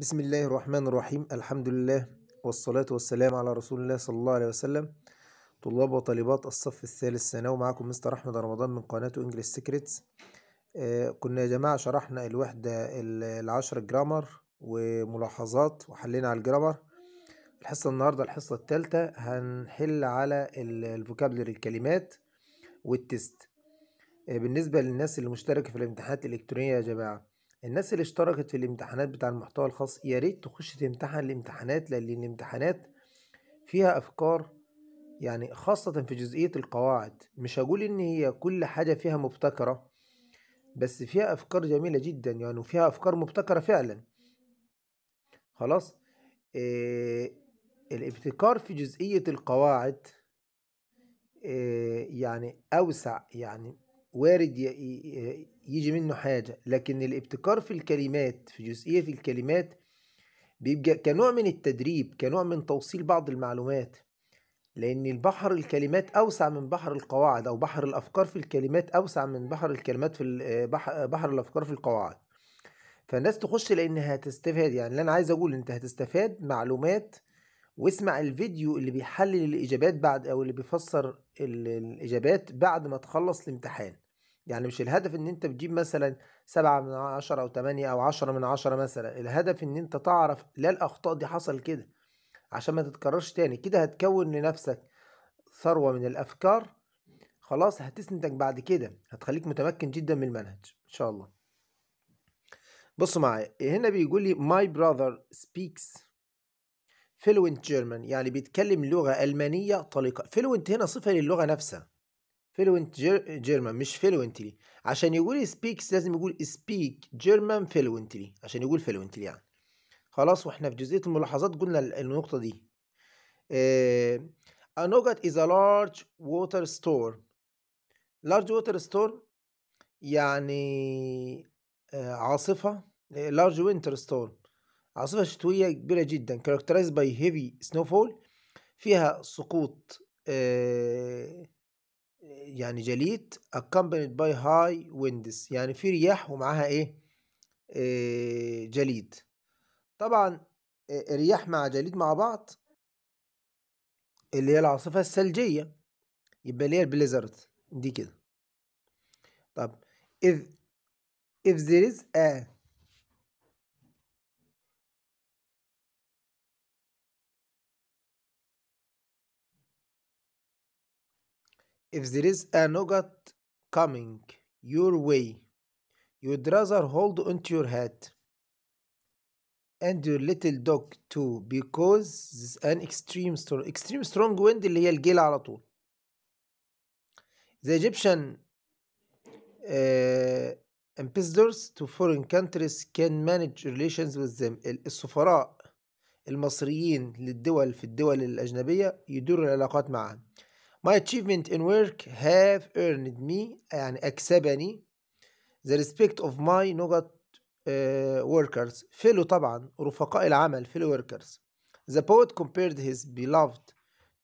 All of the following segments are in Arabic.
بسم الله الرحمن الرحيم الحمد لله والصلاة والسلام على رسول الله صلى الله عليه وسلم طلاب وطالبات الصف الثالث ثانوي معكم مستر أحمد رمضان من قناة انجلش سيكريتس آه كنا يا جماعة شرحنا الوحدة العشر جرامر وملاحظات وحلينا على الجرامر الحصة النهاردة الحصة الثالثة هنحل على الفوكابلر الكلمات والتست آه بالنسبة للناس اللي مشتركة في الامتحانات الإلكترونية يا جماعة الناس اللي اشتركت في الامتحانات بتاع المحتوى الخاص يا ريت تخش تمتحن الامتحانات لان الامتحانات فيها افكار يعني خاصة في جزئية القواعد مش هقول ان هي كل حاجة فيها مبتكرة بس فيها افكار جميلة جدا يعني وفيها افكار مبتكرة فعلا خلاص إيه الابتكار في جزئية القواعد إيه يعني اوسع يعني وارد يجي منه حاجة لكن الابتكار في الكلمات في جزئية الكلمات بيبقى كنوع من التدريب كنوع من توصيل بعض المعلومات لأن البحر الكلمات أوسع من بحر القواعد أو بحر الأفكار في الكلمات أوسع من بحر الكلمات في بحر الأفكار في القواعد فالناس تخش لأنها هتستفاد يعني اللي أنا عايز أقول أنت هتستفاد معلومات واسمع الفيديو اللي بيحلل الإجابات بعد أو اللي بيفسر الإجابات بعد ما تخلص الامتحان يعني مش الهدف ان انت بتجيب مثلا سبعة من عشرة او تمانية او عشرة من عشرة مثلا الهدف ان انت تعرف لا الاخطاء دي حصل كده عشان ما تتكررش تاني كده هتكون لنفسك ثروة من الافكار خلاص هتسندك بعد كده هتخليك متمكن جدا من المنهج ان شاء الله بص معايا هنا بيقول لي my brother speaks fluent German يعني بيتكلم لغة ألمانية طليقة fluent هنا صفة للغة نفسها فلوينت جيرمان مش فلوينتلي عشان يقول سبيكس لازم يقول سبيك جيرمان فلوينتلي عشان يقول فلوينتلي يعني خلاص واحنا في جزئيه الملاحظات قلنا النقطه دي انوجت از ا لارج ووتر ستور لارج ووتر ستور يعني آه، عاصفه لارج وينتر ستور عاصفه شتويه كبيره جدا كاركترايز باي هيفي سنو فول فيها سقوط آه يعني جليد accompanied by high winds يعني في رياح ومعاها ايه إيه جليد طبعا آه، رياح مع جليد مع بعض اللي هي العاصفة الثلجية يبقى اللي هي البليزرد دي كده طب if if there is a If there is a nugget coming your way, you'd rather hold onto your hat and your little dog too because this is an extreme strong extreme strong wind اللي هي الجيل على طول the Egyptian uh, ambassadors to foreign countries can manage relations with them السفراء المصريين للدول في الدول الأجنبية يديروا العلاقات معهم My achievement in work have earned me يعني أكسبني the respect of my نقط uh, workers فيلو طبعا رفقاء العمل فيلو workers The poet compared his beloved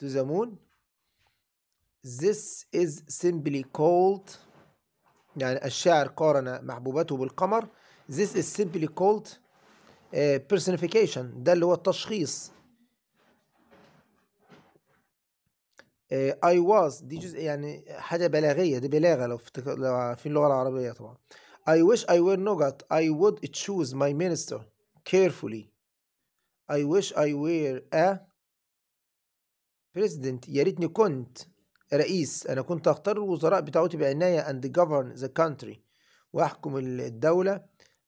to the moon This is simply called يعني الشاعر قارن محبوبته بالقمر This is simply called uh, personification ده اللي هو التشخيص اي آه، واز دي جزء يعني حاجه بلاغيه دي بلاغه لو في لو في اللغه العربيه طبعا I wish I were not. I would choose my minister carefully. I wish I were a president. يا ريتني كنت رئيس. أنا كنت أختار الوزراء بتاعتي بعناية and govern the country. وأحكم الدولة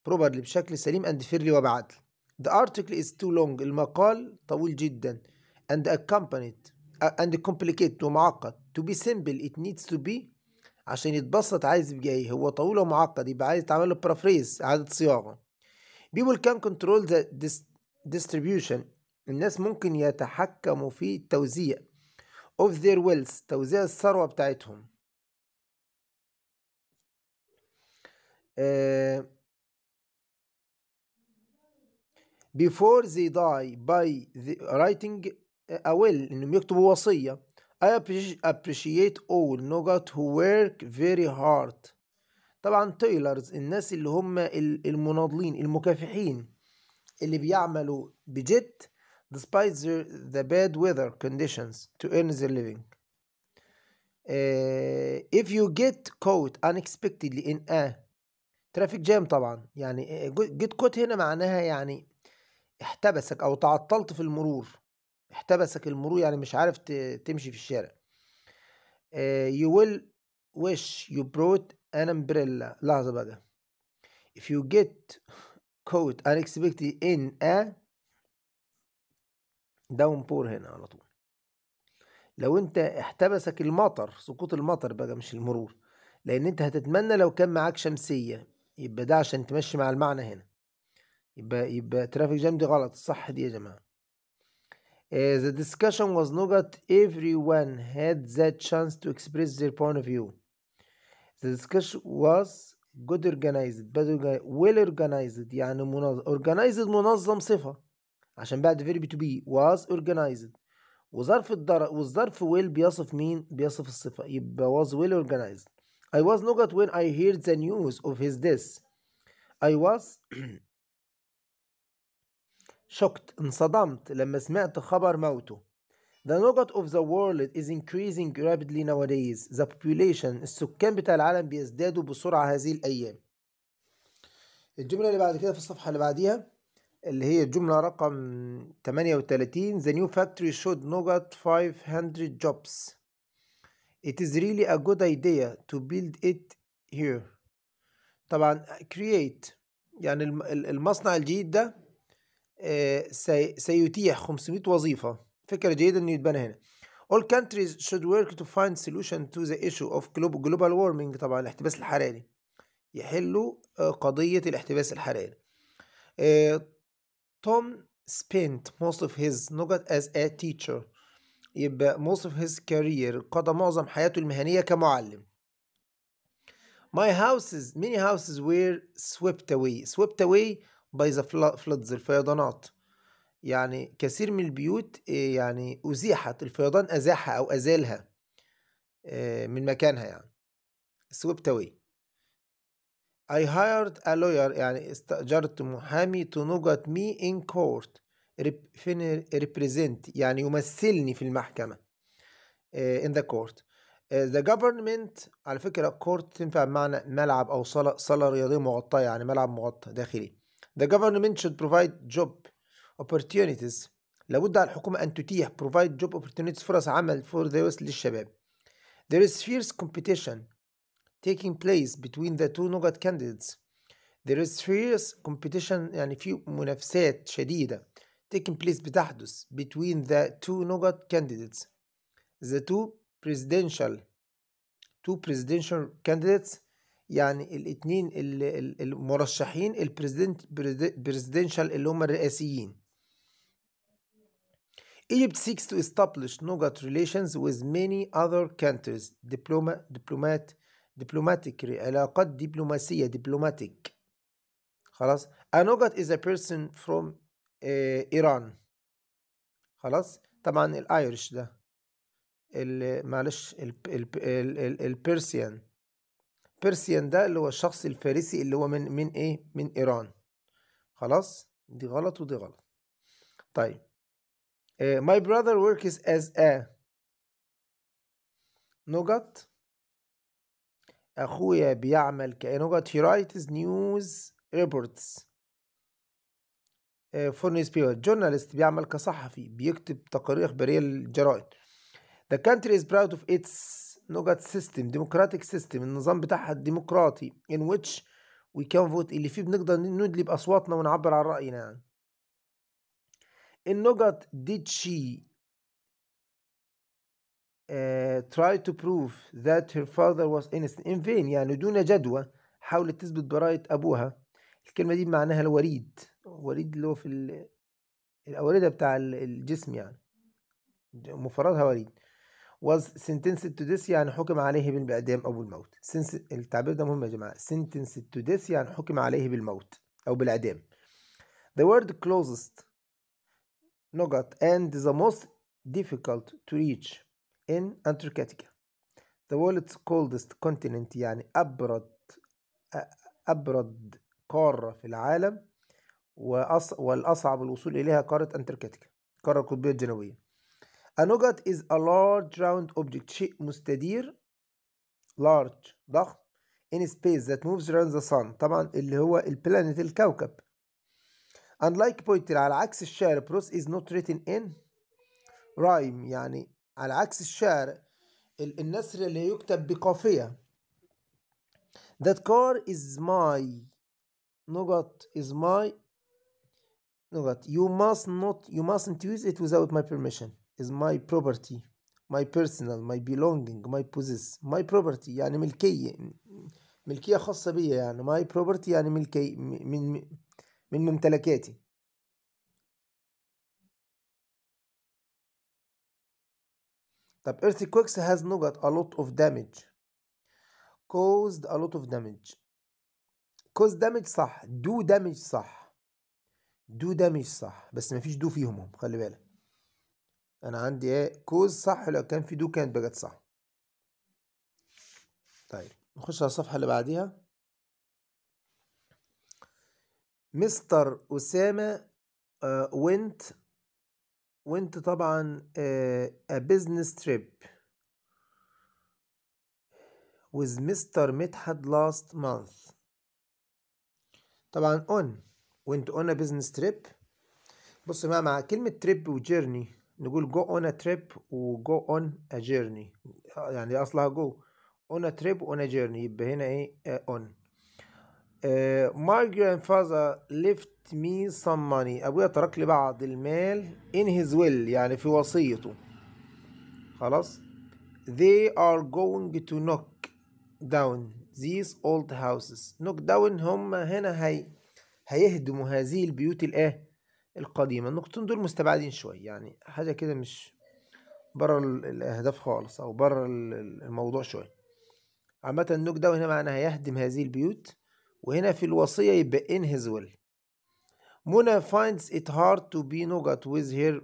بروبرلي بشكل سليم and fairly وبعدل. The article is too long. المقال طويل جدا and accompanied and complicated ومعقد to be simple it needs to be عشان يتبسط عايز يبقى هو طويل ومعقد يبقى عايز تعمل له paraphrase إعادة صياغة people can control the distribution الناس ممكن يتحكموا في التوزيع of their wealth توزيع الثروة بتاعتهم uh, before they die by the writing أول إنهم يكتبوا وصية I appreciate all no got who work very hard طبعا تايلرز الناس اللي هم المناضلين المكافحين اللي بيعملوا بجد despite the bad weather conditions to earn their living uh, if you get caught unexpectedly in a traffic jam طبعا يعني get caught هنا معناها يعني احتبسك او تعطلت في المرور احتبسك المرور يعني مش عارف تمشي في الشارع آه، you will wish you brought an umbrella لحظة بقى if you get caught unexpected in a downpour هنا على طول لو انت احتبسك المطر سقوط المطر بقى مش المرور لان انت هتتمنى لو كان معاك شمسية يبقى ده عشان تمشي مع المعنى هنا يبقى يبقى ترافيك جام دي غلط الصح دي يا جماعة Uh, the discussion was not everyone had that chance to express their point of view. The discussion was good organized well organized يعني منظم organized منظم صفة عشان بعد verb to be was organized وظرف الدر... والظرف well بيصف مين؟ بيصف الصفة يبقى was well organized I was not when I heard the news of his death I was شكت انصدمت لما سمعت خبر موته The nugget of the world is increasing rapidly nowadays The population السكان بتاع العالم بيزدادوا بسرعة هذه الأيام الجملة اللي بعد كده في الصفحة اللي بعديها اللي هي الجملة رقم 38 The new factory should nugget 500 jobs It is really a good idea to build it here طبعا create يعني المصنع الجديد ده سيتيح 500 وظيفة فكرة جيدة انه يتبنى هنا All countries should work to find solution to the issue of global warming طبعا الاحتباس الحراري يحلوا قضية الاحتباس الحراري توم spent most of his نقط as a teacher يبقى most of his career قضى معظم حياته المهنية كمعلم My houses many houses were swept away swept away بايظة فلدز الفيضانات يعني كثير من البيوت آه، يعني أزيحت الفيضان أزاحها أو أزالها آه، من مكانها يعني سويبت اواي I hired a lawyer يعني استأجرت محامي to نجت me in court represent يعني يمثلني في المحكمة آه، in the court the government على فكرة court تنفع بمعنى ملعب أو صالة رياضية مغطاة يعني ملعب مغطى داخلي The government should provide job opportunities لابد على الحكومة أن تتيح provide job opportunities فرص عمل for those للشباب There is fierce competition taking place between the two NOGAT candidates There is fierce competition يعني في منافسات شديدة taking place بتحدث between the two NOGAT candidates The two presidential two presidential candidates يعني الاثنين المرشحين البريزيدنت بريزيدنشال اللي هم الرئاسيين Egypt seeks to establish NOGAT relations with many other countries diploma diplomat diplomatic علاقات دبلوماسية diplomatic خلاص a NOGAT is a person from uh, Iran خلاص طبعا الايرش ده معلش البيرسيان بيرسيان ده اللي هو الشخص الفارسي اللي هو من من ايه من ايران خلاص دي غلط ودي غلط طيب uh, my brother works as a نجت أخويا بيعمل كنجت he writes news reports uh, for newspaper journalist بيعمل كصحفي بيكتب تقارير إخبارية للجرائد the country is proud of its نوجت سيستم ديموكراتيك سيستم النظام بتاعها الديمقراطي ان ويتش وي كان فوت اللي فيه بنقدر ندلي باصواتنا ونعبر عن راينا يعني النوجت did she تراي آه، try to prove that her father was innocent in vain يعني دون جدوى حاولت تثبت براءة أبوها الكلمة دي معناها الوريد وريد اللي هو في الأوردة بتاع الجسم يعني مفردها وريد was sentenced to death يعني حكم عليه بالإعدام أو بالموت since التعبير ده مهم يا جماعة sentenced to death يعني حكم عليه بالموت أو بالإعدام the word closest نقط and the most difficult to reach in Antarctica the world's coldest continent يعني أبرد أبرد قارة في العالم والأصعب الوصول إليها قارة أنتاركتيكا القارة القطبية الجنوبية A nougat is a large round object شيء مستدير large ضخم in space that moves around the sun طبعا اللي هو planet الكوكب unlike pointer على عكس الشعر prose is not written in rhyme يعني على عكس الشعر النثر اللي يكتب بقافية that car is my نقط is my نقط you must not you mustn't use it without my permission is my property my personal my belonging my possess my property يعني ملكية ملكية خاصة بيا يعني my property يعني ملكي من من ممتلكاتي طب earthquakes has no got a lot of damage caused a lot of damage cause damage صح do damage صح do damage صح بس مفيش do فيهم هم خلي بالك انا عندي ايه كوز صح لو كان في دو كانت بقت صح طيب نخش على الصفحه اللي بعديها مستر اسامه وينت وينت طبعا ا بزنس تريب with مستر مدحت last month طبعا on went on a business trip بص بقى مع كلمة trip وجيرني نقول go on a trip و go on a journey يعني اصلها go on a trip on a journey يبقى هنا ايه uh, on uh, my grandfather left me some money ابويا ترك لي بعض المال in his will يعني في وصيته خلاص they are going to knock down these old houses knock down هم هنا هي هيهدموا هذه البيوت الايه القديمة النقطتين دول مستبعدين شوية يعني حاجة كده مش بره الأهداف خالص أو بره الموضوع شوية عامة النوك داون هنا معناها يهدم هذه البيوت وهنا في الوصية يبقى in his will Mona finds it hard to be Nogat with her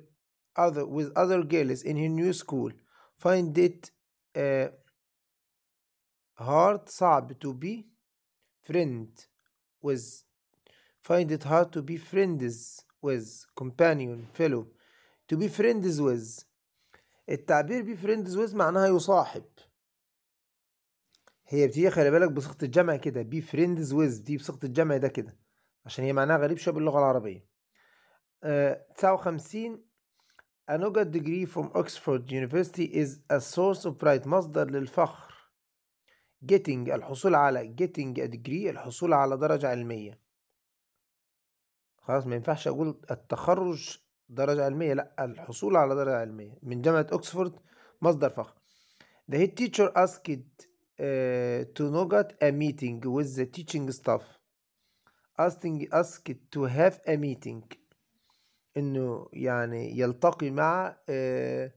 other with other girls in her new school find it uh, hard صعب to be friend with find it hard to be friends with companion fellow to be friends with التعبير be friends with معناها يصاحب هي بتيجي خلي بالك بصيغة الجمع كده be friends with دي بصيغة الجمع ده كده عشان هي معناها غريب شوية باللغة العربية آه، تسعة وخمسين Anuga degree from Oxford University is a source of pride مصدر للفخر getting الحصول على getting a degree الحصول على درجة علمية خلاص ما ينفعش اقول التخرج درجة علمية لا الحصول على درجة علمية من جامعة اوكسفورد مصدر فخر The head teacher asked uh, to Nogat a meeting with the teaching staff asking asked to have a meeting انه يعني يلتقي مع آه،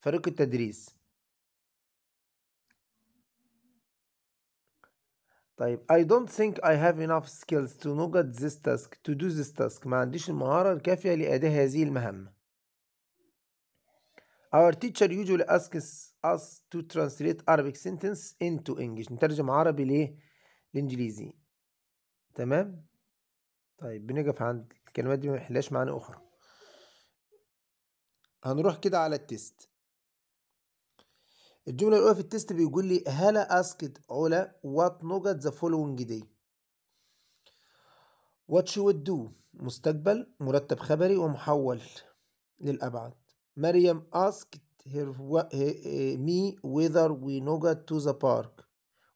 فريق التدريس طيب I don't think I have enough skills to that this task to do this task ما عنديش المهارة الكافية لأداء هذه المهمة Our teacher usually asks us to translate Arabic sentence into English نترجم عربي ليه؟ لإنجليزي تمام؟ طيب بنقف عند الكلمات دي ما نحلهاش معاني أخرى هنروح كده على التيست الجمله الاولى في التست بيقول لي هلا اسكت علا وات نوجت ذا فولوينج دي وات شو وود دو مستقبل مرتب خبري ومحول للابعد مريم اسكت هير مي وذر وي نوجت تو ذا بارك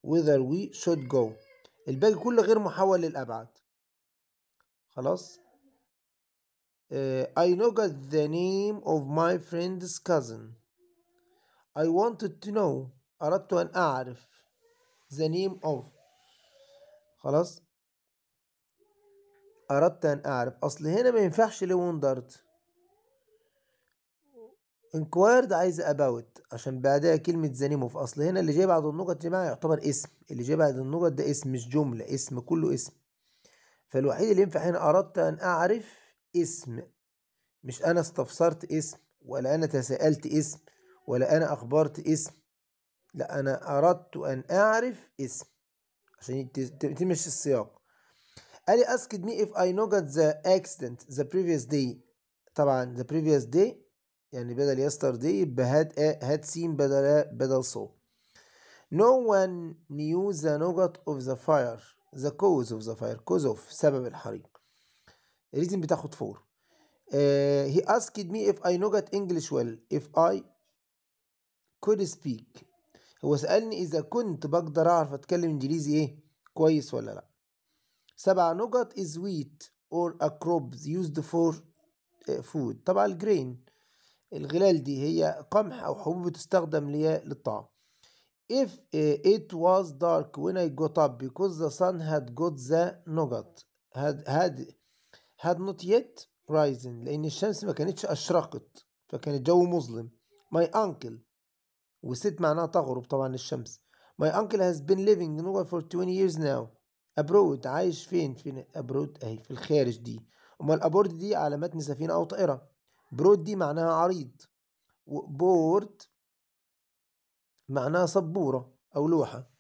وذر وي شود جو الباقي كله غير محول للابعد خلاص uh, I know the name of my friend's cousin I wanted to know أردت أن أعرف the name of خلاص أردت أن أعرف أصل هنا ما ينفعش ليه وندرت inquired عايز about عشان بعدها كلمة زنيمو في أصل هنا اللي جاي بعد النقط جماعة يعتبر اسم اللي جاي بعد النقط ده اسم مش جملة اسم كله اسم فالوحيد اللي ينفع هنا أردت أن أعرف اسم مش أنا استفسرت اسم ولا أنا تساءلت اسم ولا أنا أخبرت اسم لا أنا أردت أن أعرف اسم عشان تمشي السياق قال لي asked me if I know got the accident the previous day طبعا the previous day يعني بدل yesterday يبقى had had seen بدل بدل saw no one knew the nugget of the fire the cause of the fire cause of سبب الحريق reason بتاخد 4 uh, he asked me if I know got English well if I could speak هو سألني إذا كنت بقدر أعرف أتكلم إنجليزي إيه كويس ولا لأ سبع نقط is wheat or a crop used for آه، food طبعا الجرين الغلال دي هي قمح أو حبوب تستخدم للطعام if آه، it was dark when I got up because the sun had got the نقط had had had not yet risen لأن الشمس ما كانتش أشرقت فكان الجو مظلم my uncle وست معناها تغرب طبعا الشمس My uncle has been living in Norway for 20 years now abroad عايش فين فين abroad اهي في الخارج دي امال abroad دي على متن سفينة او طائرة broad دي معناها عريض وبورد معناها سبورة او لوحة